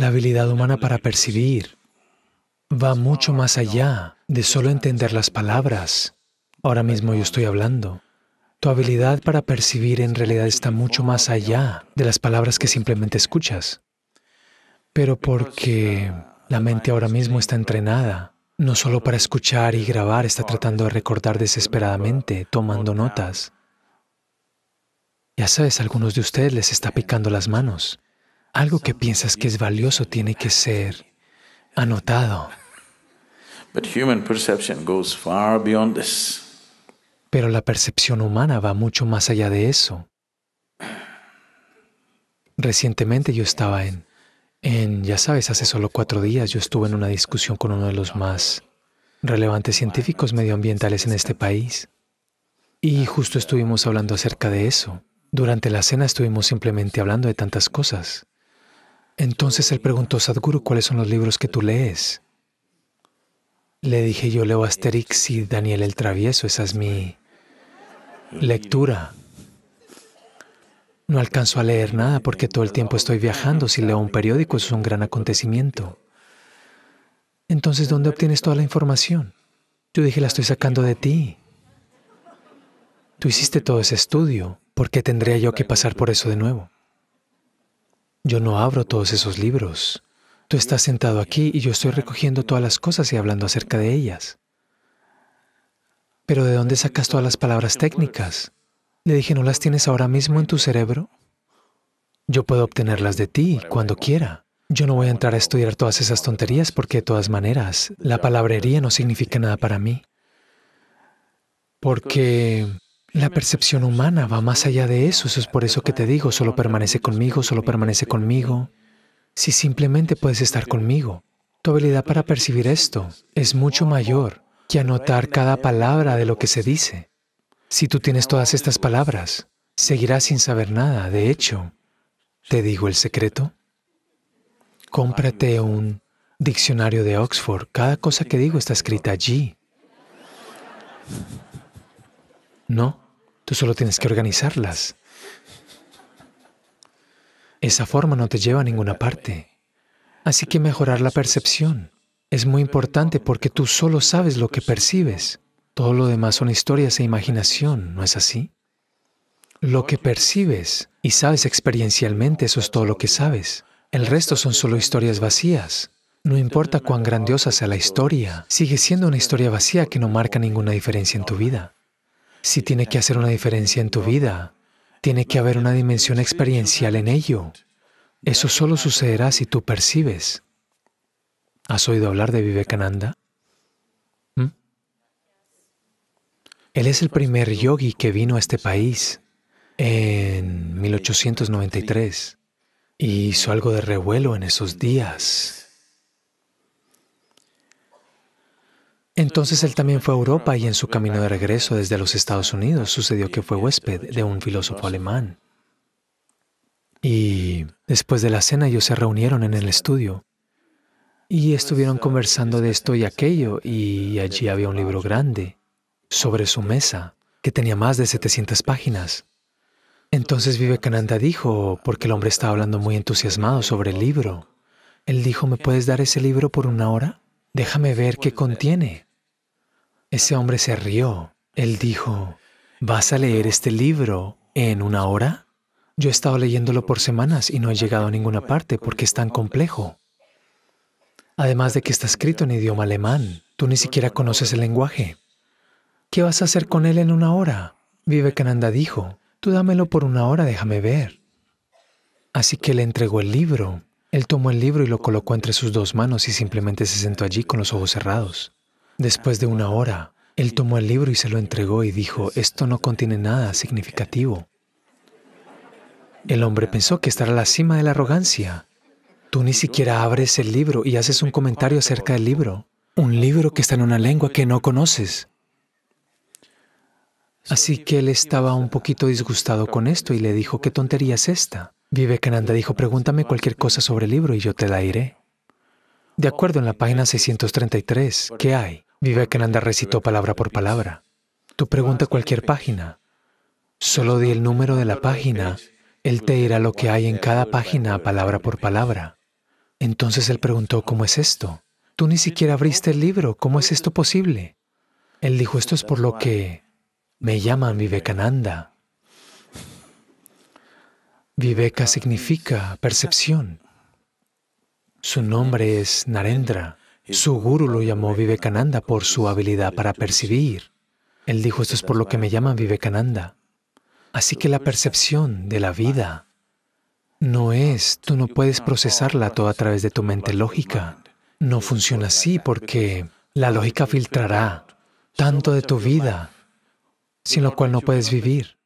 La habilidad humana para percibir va mucho más allá de solo entender las palabras. Ahora mismo yo estoy hablando. Tu habilidad para percibir en realidad está mucho más allá de las palabras que simplemente escuchas. Pero porque la mente ahora mismo está entrenada, no solo para escuchar y grabar, está tratando de recordar desesperadamente, tomando notas. Ya sabes, a algunos de ustedes les está picando las manos. Algo que piensas que es valioso tiene que ser anotado. Pero la percepción humana va mucho más allá de eso. Recientemente yo estaba en, ya sabes, hace solo cuatro días yo estuve en una discusión con uno de los más relevantes científicos medioambientales en este país. Y justo estuvimos hablando acerca de eso. Durante la cena estuvimos simplemente hablando de tantas cosas. Entonces él preguntó, Sadguru, ¿cuáles son los libros que tú lees? Le dije, yo leo Asterix y Daniel el Travieso, esa es mi lectura. No alcanzo a leer nada porque todo el tiempo estoy viajando. Si leo un periódico, eso es un gran acontecimiento. Entonces, ¿dónde obtienes toda la información? Yo dije, la estoy sacando de ti. Tú hiciste todo ese estudio. ¿Por qué tendría yo que pasar por eso de nuevo? Yo no abro todos esos libros. Tú estás sentado aquí y yo estoy recogiendo todas las cosas y hablando acerca de ellas. Pero ¿de dónde sacas todas las palabras técnicas? Le dije, ¿no las tienes ahora mismo en tu cerebro? Yo puedo obtenerlas de ti cuando quiera. Yo no voy a entrar a estudiar todas esas tonterías porque de todas maneras la palabrería no significa nada para mí. Porque la percepción humana va más allá de eso, eso es por eso que te digo, solo permanece conmigo, solo permanece conmigo. Si simplemente puedes estar conmigo, tu habilidad para percibir esto es mucho mayor que anotar cada palabra de lo que se dice. Si tú tienes todas estas palabras, seguirás sin saber nada. De hecho, te digo el secreto. Cómprate un diccionario de Oxford. Cada cosa que digo está escrita allí. No, tú solo tienes que organizarlas. Esa forma no te lleva a ninguna parte. Así que mejorar la percepción es muy importante porque tú solo sabes lo que percibes. Todo lo demás son historias e imaginación, ¿no es así? Lo que percibes y sabes experiencialmente, eso es todo lo que sabes. El resto son solo historias vacías. No importa cuán grandiosa sea la historia, sigue siendo una historia vacía que no marca ninguna diferencia en tu vida. Si tiene que hacer una diferencia en tu vida, tiene que haber una dimensión experiencial en ello. Eso solo sucederá si tú percibes. ¿Has oído hablar de Vivekananda? ¿Mm? Él es el primer yogi que vino a este país en 1893 y hizo algo de revuelo en esos días. Entonces él también fue a Europa y en su camino de regreso desde los Estados Unidos sucedió que fue huésped de un filósofo alemán. Y después de la cena ellos se reunieron en el estudio y estuvieron conversando de esto y aquello y allí había un libro grande sobre su mesa que tenía más de 700 páginas. Entonces Vivekananda dijo, porque el hombre estaba hablando muy entusiasmado sobre el libro, él dijo, ¿me puedes dar ese libro por una hora? Déjame ver qué contiene. Ese hombre se rió. Él dijo, ¿vas a leer este libro en una hora? Yo he estado leyéndolo por semanas y no he llegado a ninguna parte porque es tan complejo. Además de que está escrito en idioma alemán, tú ni siquiera conoces el lenguaje. ¿Qué vas a hacer con él en una hora? Vivekananda dijo, tú dámelo por una hora, déjame ver. Así que le entregó el libro. Él tomó el libro y lo colocó entre sus dos manos y simplemente se sentó allí con los ojos cerrados. Después de una hora, él tomó el libro y se lo entregó y dijo, esto no contiene nada significativo. El hombre pensó que estará a la cima de la arrogancia. Tú ni siquiera abres el libro y haces un comentario acerca del libro. Un libro que está en una lengua que no conoces. Así que él estaba un poquito disgustado con esto y le dijo, ¿qué tontería es esta? Vivekananda dijo, pregúntame cualquier cosa sobre el libro y yo te la iré. De acuerdo, en la página 633, ¿qué hay? Vivekananda recitó palabra por palabra. Tú pregunta cualquier página. Solo di el número de la página. Él te dirá lo que hay en cada página palabra por palabra. Entonces él preguntó, ¿cómo es esto? Tú ni siquiera abriste el libro, ¿cómo es esto posible? Él dijo, esto es por lo que me llaman Vivekananda. Viveka significa percepción. Su nombre es Narendra. Su guru lo llamó Vivekananda por su habilidad para percibir. Él dijo, esto es por lo que me llaman Vivekananda. Así que la percepción de la vida no es, tú no puedes procesarla todo a través de tu mente lógica. No funciona así porque la lógica filtrará tanto de tu vida, sin lo cual no puedes vivir.